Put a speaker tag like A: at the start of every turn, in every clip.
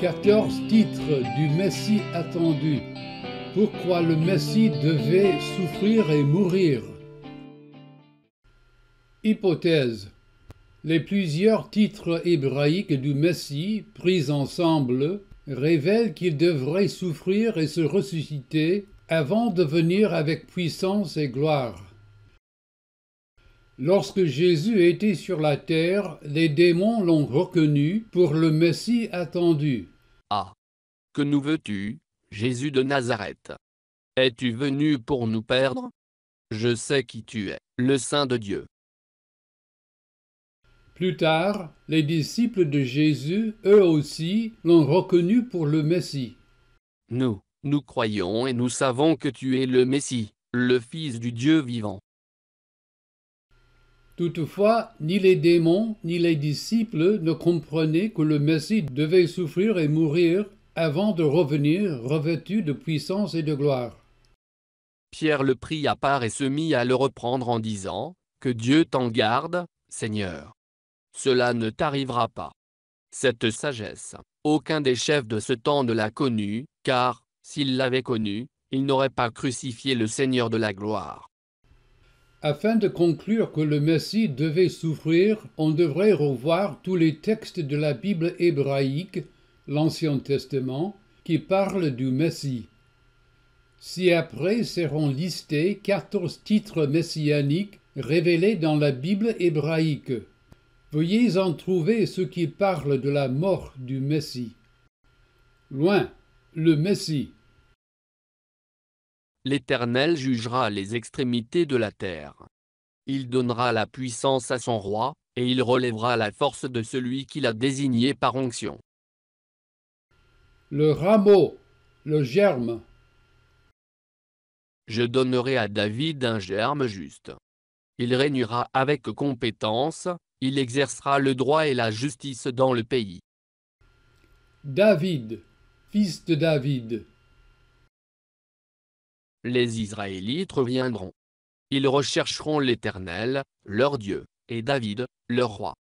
A: 14 titres du Messie attendu. Pourquoi le Messie devait souffrir et mourir Hypothèse. Les plusieurs titres hébraïques du Messie, pris ensemble, révèlent qu'il devrait souffrir et se ressusciter avant de venir avec puissance et gloire. Lorsque Jésus était sur la terre, les démons l'ont reconnu pour le Messie
B: attendu. Ah Que nous veux-tu, Jésus de Nazareth Es-tu venu pour nous perdre Je sais qui tu es, le Saint de Dieu.
A: Plus tard, les disciples de Jésus, eux aussi, l'ont reconnu pour le Messie.
B: Nous, nous croyons et nous savons que tu es le Messie, le Fils du Dieu vivant.
A: Toutefois, ni les démons ni les disciples ne comprenaient que le Messie devait souffrir et mourir avant de revenir revêtu de puissance et de gloire.
B: Pierre le prit à part et se mit à le reprendre en disant, Que Dieu t'en garde, Seigneur. Cela ne t'arrivera pas. Cette sagesse, aucun des chefs de ce temps ne l'a connue, car, s'il l'avait connue, il n'aurait pas crucifié le Seigneur de la gloire.
A: Afin de conclure que le Messie devait souffrir, on devrait revoir tous les textes de la Bible hébraïque, l'Ancien Testament, qui parlent du Messie. Si après seront listés quatorze titres messianiques révélés dans la Bible hébraïque. Veuillez en trouver ceux qui parlent de la mort du Messie. Loin, le Messie,
B: L'Éternel jugera les extrémités de la terre. Il donnera la puissance à son roi, et il relèvera la force de celui qu'il a désigné par onction.
A: Le rameau, le germe.
B: Je donnerai à David un germe juste. Il régnera avec compétence, il exercera le droit et la justice dans le pays.
A: David, fils de David,
B: les Israélites reviendront. Ils rechercheront l'Éternel, leur Dieu, et David, leur roi.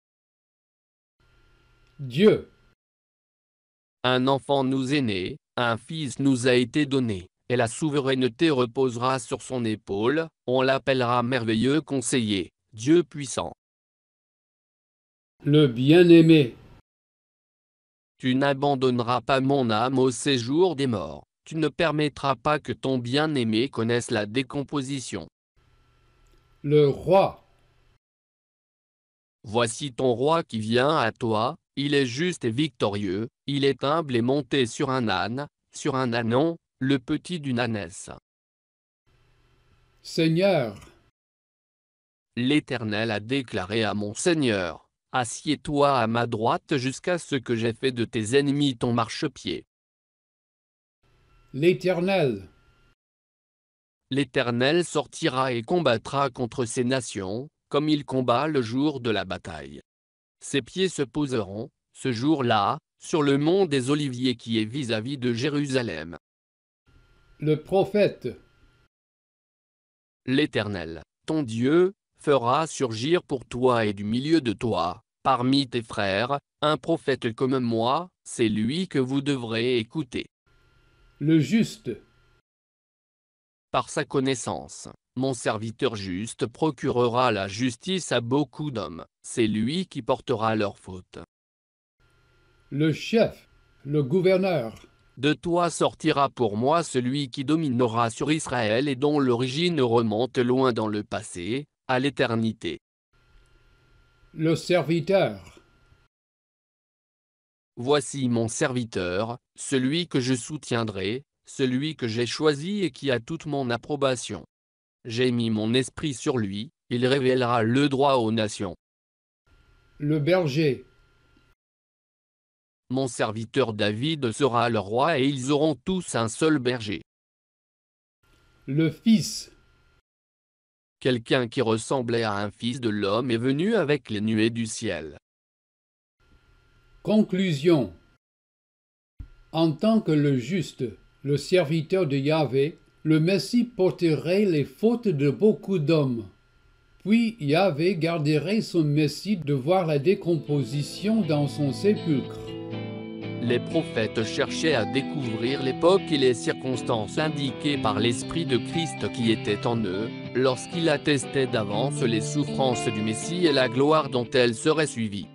B: Dieu. Un enfant nous est né, un fils nous a été donné, et la souveraineté reposera sur son épaule, on l'appellera merveilleux conseiller, Dieu puissant. Le bien-aimé. Tu n'abandonneras pas mon âme au séjour des morts tu ne permettras pas que ton bien-aimé connaisse la décomposition.
A: Le roi.
B: Voici ton roi qui vient à toi, il est juste et victorieux, il est humble et monté sur un âne, sur un ânon, le petit d'une ânesse. Seigneur. L'Éternel a déclaré à mon Seigneur, Assieds-toi à ma droite jusqu'à ce que j'ai fait de tes ennemis ton marchepied l'Éternel. L'Éternel sortira et combattra contre ces nations, comme il combat le jour de la bataille. Ses pieds se poseront, ce jour-là, sur le mont des Oliviers qui est vis-à-vis -vis de Jérusalem.
A: Le prophète.
B: L'Éternel, ton Dieu, fera surgir pour toi et du milieu de toi, parmi tes frères, un prophète comme moi, c'est lui que vous devrez écouter
A: le juste.
B: Par sa connaissance, mon serviteur juste procurera la justice à beaucoup d'hommes, c'est lui qui portera leur faute.
A: Le chef, le gouverneur.
B: De toi sortira pour moi celui qui dominera sur Israël et dont l'origine remonte loin dans le passé, à l'éternité.
A: Le serviteur.
B: Voici mon serviteur, celui que je soutiendrai, celui que j'ai choisi et qui a toute mon approbation. J'ai mis mon esprit sur lui, il révélera le droit aux nations.
A: Le berger.
B: Mon serviteur David sera le roi et ils auront tous un seul berger. Le fils. Quelqu'un qui ressemblait à un fils de l'homme est venu avec les nuées du ciel.
A: Conclusion En tant que le juste, le serviteur de Yahvé, le Messie porterait les fautes de beaucoup d'hommes. Puis Yahvé garderait son Messie de voir la décomposition dans son sépulcre.
B: Les prophètes cherchaient à découvrir l'époque et les circonstances indiquées par l'Esprit de Christ qui était en eux, lorsqu'il attestait d'avance les souffrances du Messie et la gloire dont elles seraient suivies.